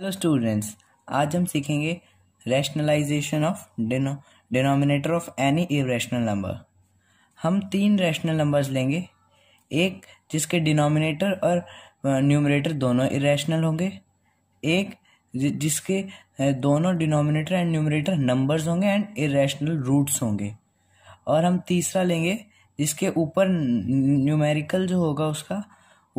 hello students आज हम सीखेंगे rationalization of denominator of any irrational number हम तीन रैशनल नंबर्स लेंगे एक जिसके डिनोमिनेटर और न्यूमरेटर दोनों इरेशनल होंगे एक जिसके दोनों डिनोमिनेटर एंड न्यूमरेटर नंबर्स होंगे एंड इरेशनल रूट्स होंगे और हम तीसरा लेंगे जिसके ऊपर न्यूमेरिकल जो होगा उसका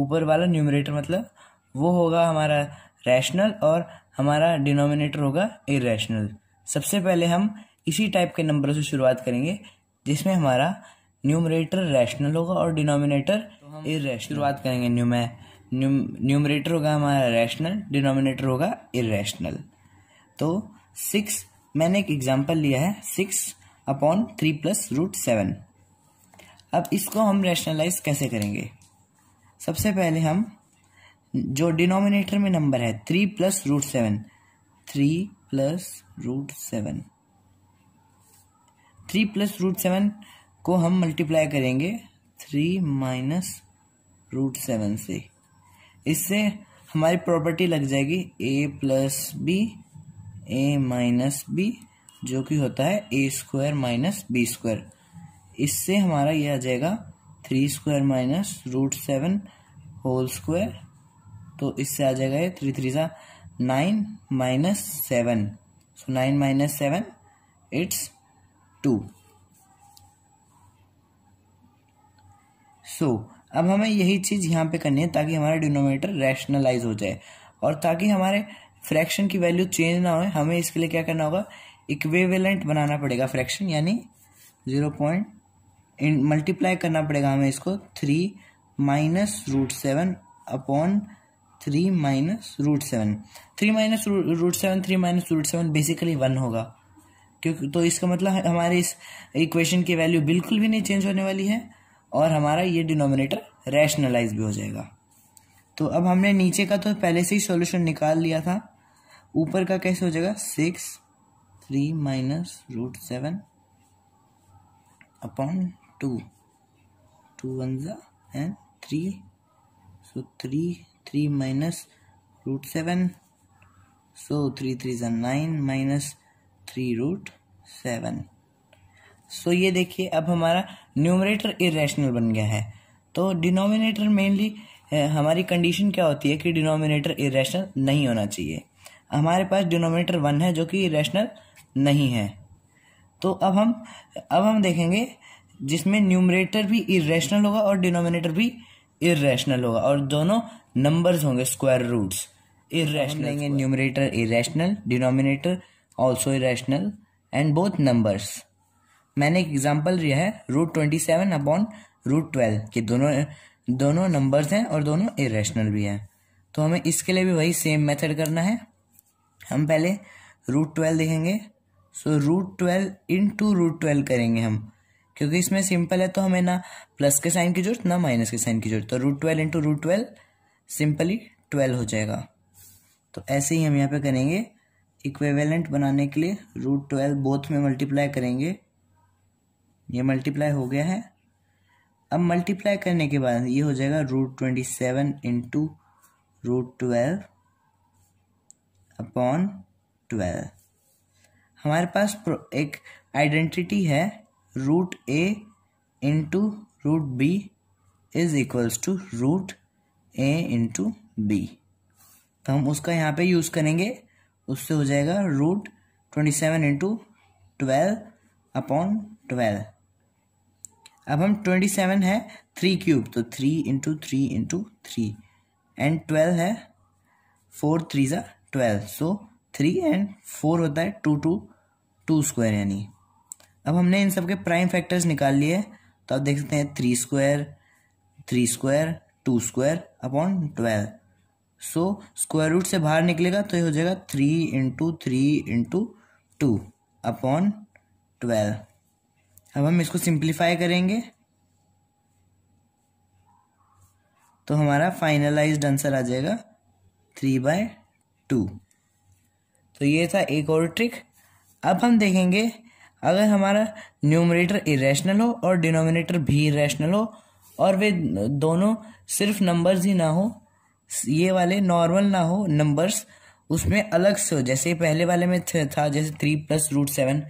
ऊपर वाला न्यूमरेटर मतलब वो होगा हमारा रैशनल और हमारा डिनोमिनेटर होगा इरेशनल सबसे पहले हम इसी टाइप के नंबरों से शुरुआत करेंगे जिसमें हमारा न्यूमरेटर रैशनल होगा और डिनोमिनेटर तो इरेशनल शुरुआत करेंगे न्यू में न्यूमरेटर होगा हमारा रैशनल डिनोमिनेटर होगा इरेशनल तो सिक्स मैंने एक एग्जाम्पल लिया है six upon three plus root seven अब इसको हम रैशनलाइज कैसे करेंगे सबसे पहले हम जो डिनोमिनेटर में नंबर है three plus root seven three plus root seven three plus root seven को हम मल्टीप्लाई करेंगे थ्री माइनस रूट सेवन से इससे हमारी प्रॉपर्टी लग जाएगी A plus B A minus B जो कि होता है A square minus B square इससे हमारा यह आ जाएगा three square minus root seven whole square तो इससे आ जाएगा ये थ्री थ्री सा nine minus seven so nine minus seven it's two so अब हमें यही चीज़ यहाँ पे करनी है ताकि हमारा डिनोमीटर रैशनलाइज हो जाए और ताकि हमारे फ्रैक्शन की वैल्यू चेंज ना हो हमें इसके लिए क्या करना होगा इक्वेवेलेंट बनाना पड़ेगा फ्रैक्शन यानी ज़ीरो पॉइंट मल्टीप्लाई करना पड़ेगा हमें इसको three minus root seven upon three minus root seven three minus root seven three minus root seven basically one होगा क्योंकि तो इसका मतलब हमारे इस इक्वेशन की वैल्यू बिल्कुल भी नहीं चेंज होने वाली है और हमारा ये डिनोमिनेटर रैशनलाइज भी हो जाएगा तो अब हमने नीचे का तो पहले से ही सॉल्यूशन निकाल लिया था ऊपर का कैसे हो जाएगा six three minus root seven upon two two one ज़ा and three so three three minus root seven so three three जन nine minus three root seven so ये देखिए अब हमारा न्यूमरेटर इरेशनल बन गया है तो डिनोमिनेटर मेनली हमारी कंडीशन क्या होती है कि डिनोमिनेटर इरेशनल नहीं होना चाहिए हमारे पास डिनोमिनेटर वन है जो कि इरेशनल नहीं है तो अब हम अब हम देखेंगे जिसमें न्यूमरेटर भी इरेशनल होगा और डिनोमिनेटर भी इेशनल होगा और दोनों नंबर्स होंगे स्क्वायर रूट्स इेशनल लेंगे numerator irrational denominator also irrational and both numbers मैंने एक एग्जाम्पल लिया है root twenty seven upon root twelve के दोनों दोनों नंबर्स हैं और दोनों इेशनल भी हैं तो हमें इसके लिए भी वही सेम मेथड करना है हम पहले रूट ट्वेल्व देखेंगे so root twelve into root twelve करेंगे हम क्योंकि इसमें सिंपल है तो हमें ना प्लस के साइन की जरूरत ना माइनस के साइन की जरूरत तो root twelve into root twelve simply twelve हो जाएगा तो ऐसे ही हम यहाँ पे करेंगे इक्वेवेलेंट बनाने के लिए रूट ट्वेल्व बोथ में मल्टीप्लाई करेंगे ये मल्टीप्लाई हो गया है अब मल्टीप्लाई करने के बाद ये हो जाएगा root twenty seven into root twelve upon twelve हमारे पास एक आइडेंटिटी है root A into root B is equals to root A into B तो हम उसका यहाँ पे यूज़ करेंगे उससे हो जाएगा root twenty seven into twelve upon twelve अब हम ट्वेंटी सेवन है थ्री क्यूब तो three into three into three and twelve है फोर थ्री ज़ा twelve so three and four होता है टू टू टू स्क्वायर यानी अब हमने इन सब के प्राइम फैक्टर्स निकाल लिए तो आप देख सकते हैं three square three square two square upon twelve so square root से बाहर निकलेगा तो ये हो जाएगा three into three into two upon twelve अब हम इसको सिंप्लीफाई करेंगे तो हमारा फाइनलाइज्ड आंसर आ जाएगा थ्री बाय टू तो ये था एक और ट्रिक अब हम देखेंगे अगर हमारा न्यूमरेटर इरेशनल हो और डिनोमिनेटर भी इरेशनल हो और वे दोनों सिर्फ नंबर्स ही ना हो ये वाले नॉर्मल ना हो नंबर्स उसमें अलग से हो जैसे पहले वाले में था जैसे थ्री प्लस रूट सेवन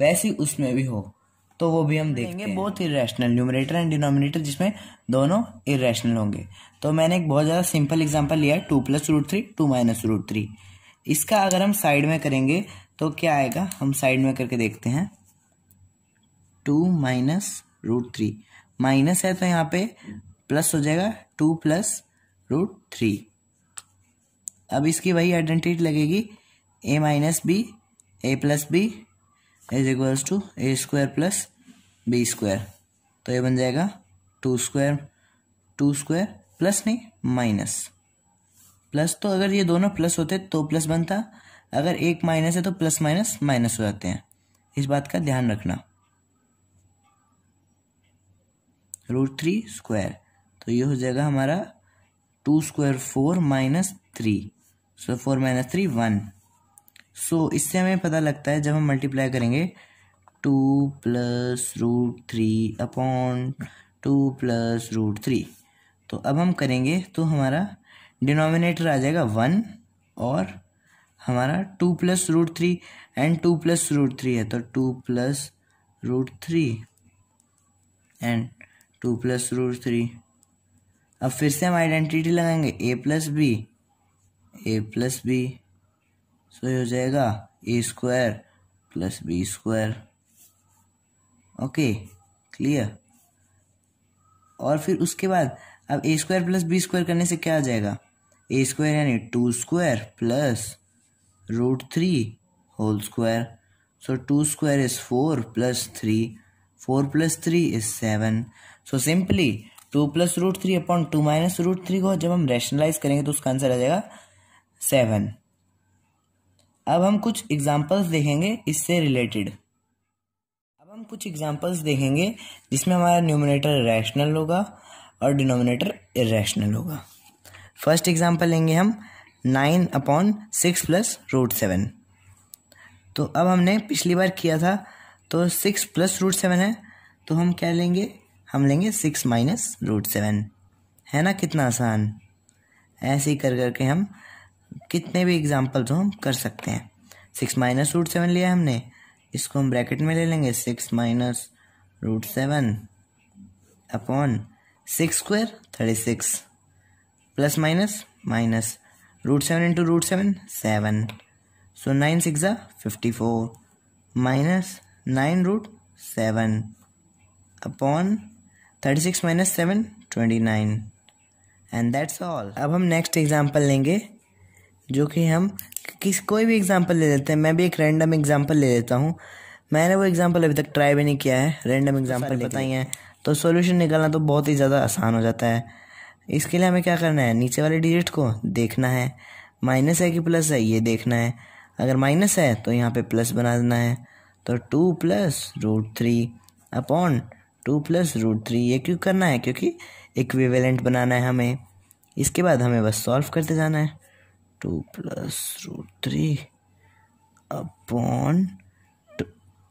वैसे उसमें भी हो तो वो भी हम देखेंगे बहुत इरेशनल न्यूमरेटर एंड डिनोमिनेटर जिसमें दोनों इरेशनल होंगे तो मैंने एक बहुत ज़्यादा सिंपल एग्जाम्पल लिया है two plus root three two minus root three इसका अगर हम साइड में करेंगे तो क्या आएगा हम साइड में करके देखते हैं two minus root three minus है तो यहाँ पे प्लस हो जाएगा टू प्लस रूट थ्री अब इसकी वही आइडेंटिटी लगेगी A minus B A plus B is equals to A square plus B square तो ये बन जाएगा two square two square plus नहीं माइनस प्लस तो अगर ये दोनों प्लस होते तो प्लस बनता अगर एक माइनस है तो प्लस माइनस माइनस हो जाते हैं इस बात का ध्यान रखना रूट थ्री स्क्वायर तो ये हो जाएगा हमारा two square four minus three so four minus three one so इससे हमें पता लगता है जब हम मल्टीप्लाई करेंगे two plus root three upon two plus root three तो अब हम करेंगे तो हमारा डिनोमिनेटर आ जाएगा वन और हमारा two plus root three and two plus root three है तो two plus root three and two plus root three अब फिर से हम आइडेंटिटी लगाएंगे A plus B A plus B so ये हो जाएगा A square plus B square okay clear और फिर उसके बाद अब A square plus B square करने से क्या आ जाएगा ए स्क्वायर यानी two square plus root three whole square so two square is four plus three four plus three is seven so simply two plus root three upon two minus root three को जब हम rationalise करेंगे तो उसका answer आ जाएगा seven अब हम कुछ एग्जाम्पल्स देखेंगे इससे रिलेटेड अब हम कुछ एग्जाम्पल्स देखेंगे जिसमें हमारा न्यूमिनेटर रैशनल होगा और डिनोमिनेटर इरेशनल होगा फर्स्ट एग्जाम्पल लेंगे हम nine upon six plus root seven तो अब हमने पिछली बार किया था तो सिक्स प्लस रूट सेवन है तो हम क्या लेंगे हम लेंगे सिक्स माइनस रूट सेवन है ना कितना आसान ऐसे ही कर करके हम कितने भी एग्जाम्पल्स हम कर सकते हैं सिक्स माइनस रूट सेवन लिया हमने इसको हम ब्रैकेट में ले लेंगे six minus root seven upon six square thirty six plus minus minus root seven into root seven seven so nine six ज़ा fifty four minus nine root seven upon thirty six minus seven twenty nine and that's all अब हम next example लेंगे जो कि हम किस कोई भी एग्जाम्पल ले लेते हैं मैं भी एक रैंडम एग्जाम्पल ले लेता हूँ मैंने वो एग्जाम्पल अभी तक ट्राई भी नहीं किया है रैंडम एग्जाम्पल तो बताई हैं तो सॉल्यूशन निकालना तो बहुत ही ज़्यादा आसान हो जाता है इसके लिए हमें क्या करना है नीचे वाले डिजिट को देखना है माइनस है कि प्लस है ये देखना है अगर माइनस है तो यहाँ पे प्लस बना देना है तो two plus root three upon two plus root three ये क्यों करना है क्योंकि इक्विवेलेंट बनाना है हमें इसके बाद हमें बस सॉल्व करते जाना है two plus root three upon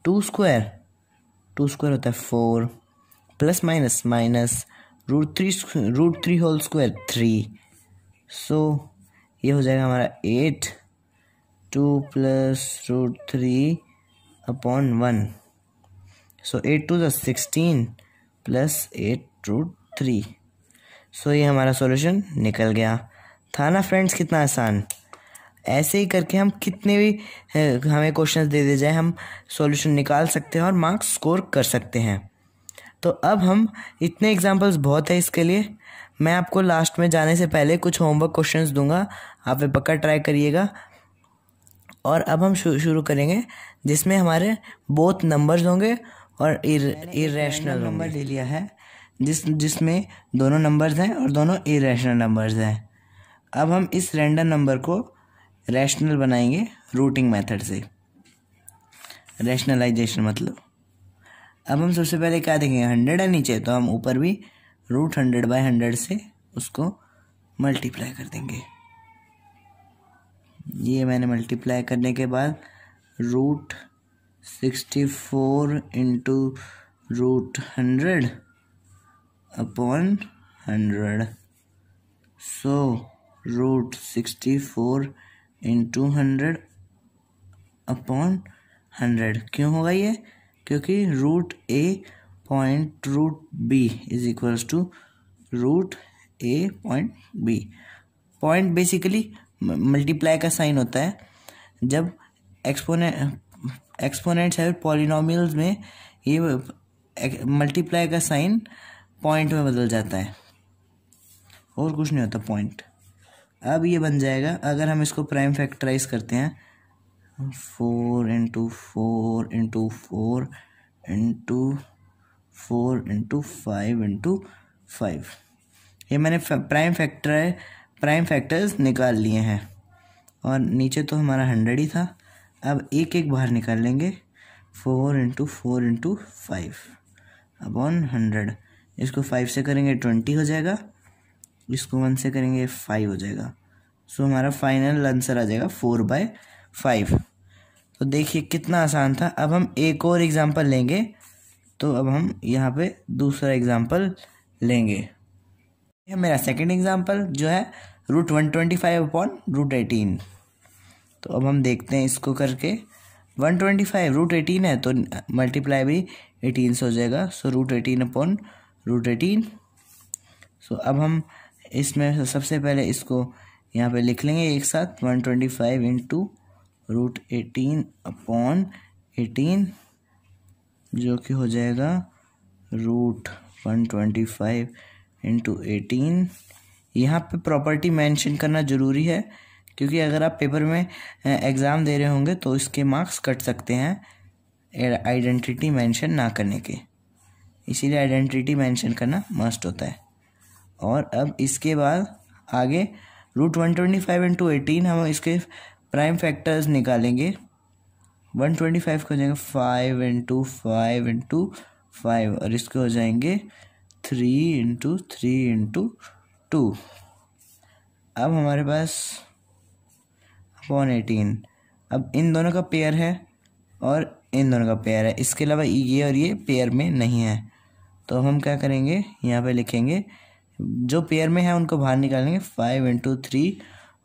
two square two square होता है four plus minus minus root three root three whole square three so ये हो जाएगा हमारा eight two plus root three upon one so eight two sixteen plus eight root three so ये हमारा solution निकल गया था ना फ्रेंड्स कितना आसान ऐसे ही करके हम कितने भी हमें क्वेश्चंस दे दिए जाए हम सॉल्यूशन निकाल सकते हैं और मार्क्स स्कोर कर सकते हैं तो अब हम इतने एग्जाम्पल्स बहुत है इसके लिए मैं आपको लास्ट में जाने से पहले कुछ होमवर्क क्वेश्चंस दूंगा आप वे पक्का ट्राई करिएगा और अब हम शुरू शुरू करेंगे जिसमें हमारे बोथ नंबर्स होंगे और इेशनल नंबर ले लिया है जिस जिसमें दोनों नंबर्स हैं और दोनों इेशनल नंबर्स हैं अब हम इस रेंडम नंबर को रैशनल बनाएंगे रूटिंग मेथड से रैशनलाइजेशन मतलब अब हम सबसे पहले क्या देखेंगे हंड्रेड है नीचे तो हम ऊपर भी रूट हंड्रेड बाई हंड्रेड से उसको मल्टीप्लाई कर देंगे ये मैंने मल्टीप्लाई करने के बाद root sixty four into root hundred upon hundred so root sixty four into hundred upon hundred क्यों होगा ये क्योंकि root A point root B is equals to root A point B point basically multiply का sign होता है जब एक्सपोने exponents है polynomials में ये मल्टीप्लाई का साइन पॉइंट में बदल जाता है और कुछ नहीं होता पॉइंट अब ये बन जाएगा अगर हम इसको प्राइम फैक्टराइज करते हैं four into four into four into four into five into five ये मैंने प्राइम फैक्टर है प्राइम फैक्टर्स निकाल लिए हैं और नीचे तो हमारा हंड्रेड ही था अब एक एक बाहर निकाल लेंगे four into four into five upon hundred इसको फाइव से करेंगे ट्वेंटी हो जाएगा इसको वन से करेंगे फाइव हो जाएगा सो हमारा फाइनल आंसर आ जाएगा फोर बाय फाइव तो देखिए कितना आसान था अब हम एक और एग्ज़ाम्पल लेंगे तो अब हम यहाँ पे दूसरा एग्ज़ाम्पल लेंगे यह मेरा सेकंड एग्ज़ाम्पल जो है root one twenty five upon root eighteen तो अब हम देखते हैं इसको करके one twenty five root eighteen है तो मल्टीप्लाई भी एटीन से हो जाएगा so root eighteen upon root eighteen so अब हम इसमें सबसे पहले इसको यहाँ पे लिख लेंगे एक साथ one twenty five into root eighteen upon eighteen जो कि हो जाएगा root one twenty five into eighteen यहाँ पे प्रॉपर्टी मेंशन करना ज़रूरी है क्योंकि अगर आप पेपर में एग्ज़ाम दे रहे होंगे तो इसके मार्क्स कट सकते हैं आइडेंटिटी मेंशन ना करने के इसीलिए आइडेंटिटी मेंशन करना मस्ट होता है और अब इसके बाद आगे root one twenty five into eighteen हम इसके प्राइम फैक्टर्स निकालेंगे वन ट्वेंटी फाइव के हो जाएंगे five into five into five और इसके हो जाएंगे three into three into two अब हमारे पास अपॉन एटीन अब इन दोनों का पेयर है और इन दोनों का पेयर है इसके अलावा ये और ये पेयर में नहीं है तो हम क्या करेंगे यहाँ पे लिखेंगे जो पेयर में है उनको बाहर निकालेंगे फाइव इंटू थ्री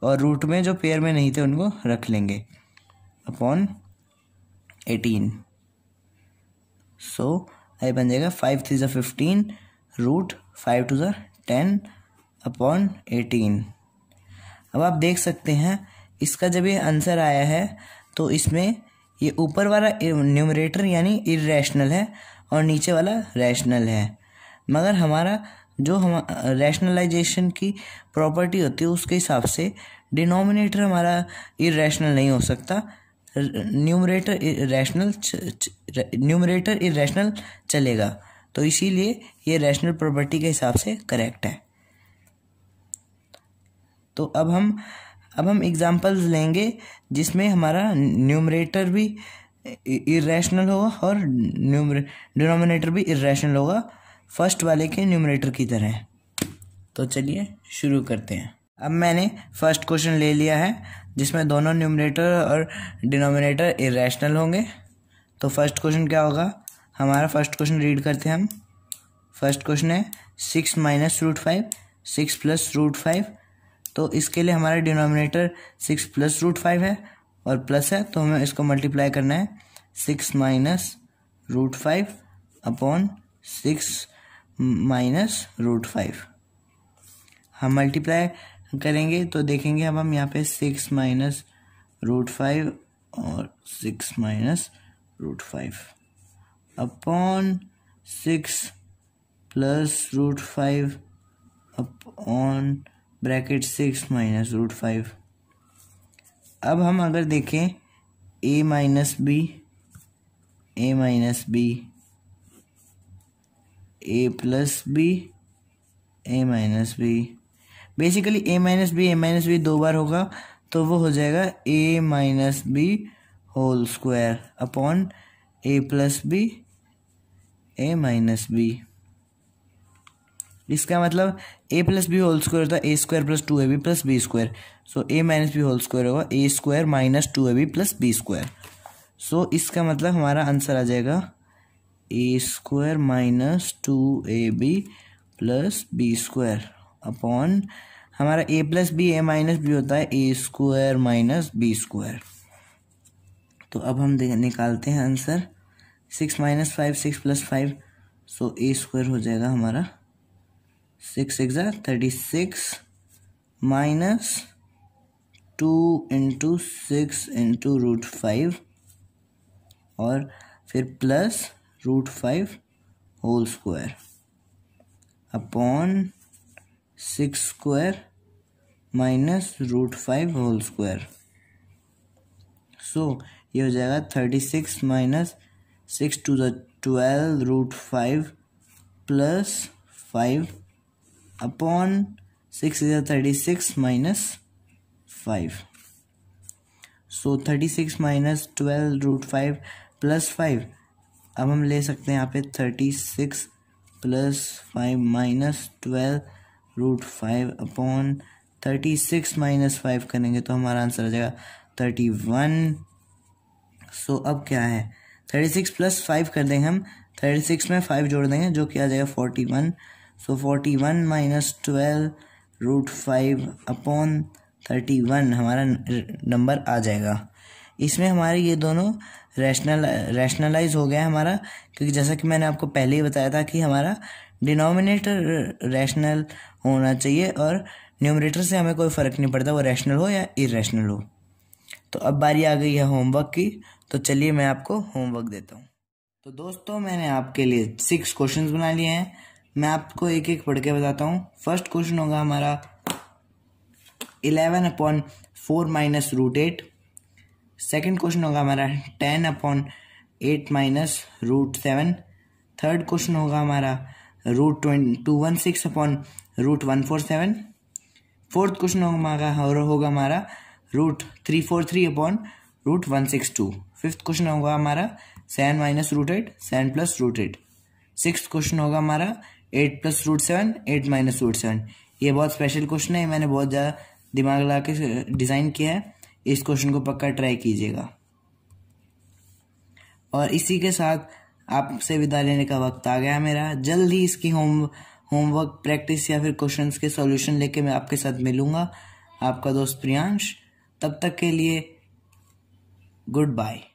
और रूट में जो पेयर में नहीं थे उनको रख लेंगे अपॉन एटीन सो आई बन जाएगा फाइव थ्री ज़ा फिफ्टीन रूट फाइव टू ज़ा टेन अपॉन एटीन अब आप देख सकते हैं इसका जब ये आंसर आया है तो इसमें ये ऊपर वाला न्यूमरेटर यानी इरेशनल है और नीचे वाला रैशनल है मगर हमारा जो हम रैशनलाइजेशन की प्रॉपर्टी होती है उसके हिसाब से डिनोमिनेटर हमारा इरेशनल नहीं हो सकता न्यूमरेटर रैशनल न्यूमरेटर इरेशनल चलेगा तो इसीलिए ये रैशनल प्रॉपर्टी के हिसाब से करेक्ट है तो अब हम अब हम एग्जांपल्स लेंगे जिसमें हमारा न्यूमरेटर भी इरेशनल होगा और न्यूमरे डिनोमिनेटर भी इरेशनल होगा फर्स्ट वाले के न्यूमरेटर की तरह तो चलिए शुरू करते हैं अब मैंने फर्स्ट क्वेश्चन ले लिया है जिसमें दोनों न्यूमरेटर और डिनोमिनेटर इरेशनल होंगे तो फर्स्ट क्वेश्चन क्या होगा हमारा फर्स्ट क्वेश्चन रीड करते हैं हम फर्स्ट क्वेश्चन है six minus root five six plus root five तो इसके लिए हमारा denominator six plus root five है और प्लस है तो हमें इसको मल्टीप्लाई करना है six minus root five upon six minus root five हम मल्टीप्लाई करेंगे तो देखेंगे अब हम यहाँ पे सिक्स माइनस रूट फाइव और six minus root five upon six plus root five upon bracket six minus root five अब हम अगर देखें A minus B A minus B A plus B A minus B basically A minus B A minus B दो बार होगा तो वो हो जाएगा A minus B whole square upon A plus B A minus B इसका मतलब A plus B whole square होता है A square plus two A B plus B square so A minus B whole square होगा A square minus two A B plus B square so इसका मतलब हमारा answer आ जाएगा A square minus two A B plus B square upon हमारा A plus B A minus B होता है A square minus B square तो अब हम निकालते हैं answer six minus five six plus five so A square हो जाएगा हमारा six six thirty six minus two into six into root five और फिर plus root five whole square upon six square minus root five whole square so ये हो जाएगा thirty six minus six two the twelve root five plus five upon six is thirty six minus five so thirty six minus twelve root five plus five अब हम ले सकते हैं यहाँ पे thirty six plus five minus twelve root five upon thirty six minus five करेंगे तो हमारा आंसर आ जाएगा थर्टी वन सो अब क्या है थर्टी सिक्स प्लस फाइव कर देंगे हम थर्टी सिक्स में फाइव जोड़ देंगे जो कि आ जाएगा forty one so forty one minus twelve root five upon thirty one हमारा नंबर आ जाएगा इसमें हमारे ये दोनों रैशनल रैशनलाइज हो गया है हमारा क्योंकि जैसा कि मैंने आपको पहले ही बताया था कि हमारा डिनोमिनेटर रैशनल होना चाहिए और न्यूमरेटर से हमें कोई फ़र्क नहीं पड़ता वो रैशनल हो या इरेशनल हो तो अब बारी आ गई है होमवर्क की तो चलिए मैं आपको होमवर्क देता हूँ तो दोस्तों मैंने आपके लिए सिक्स क्वेश्चन बना लिए हैं मैं आपको एक एक पढ़ के बताता हूँ फर्स्ट क्वेश्चन होगा हमारा eleven upon four minus root eight second question होगा हमारा ten upon eight minus root seven third question होगा हमारा root two one six upon root one four seven fourth question होगा होगा हमारा root three four three upon root one six two fifth question होगा हमारा seven minus root eight seven plus root eight six question होगा हमारा eight plus root seven eight minus root seven ये बहुत special question है मैंने बहुत ज़्यादा दिमाग लगा के डिज़ाइन किया है इस क्वेश्चन को पक्का ट्राई कीजिएगा और इसी के साथ आपसे विदा लेने का वक्त आ गया मेरा जल्द ही इसकी होम होमवर्क प्रैक्टिस या फिर क्वेश्चंस के सॉल्यूशन लेके मैं आपके साथ मिलूंगा आपका दोस्त प्रियांश तब तक के लिए गुड बाय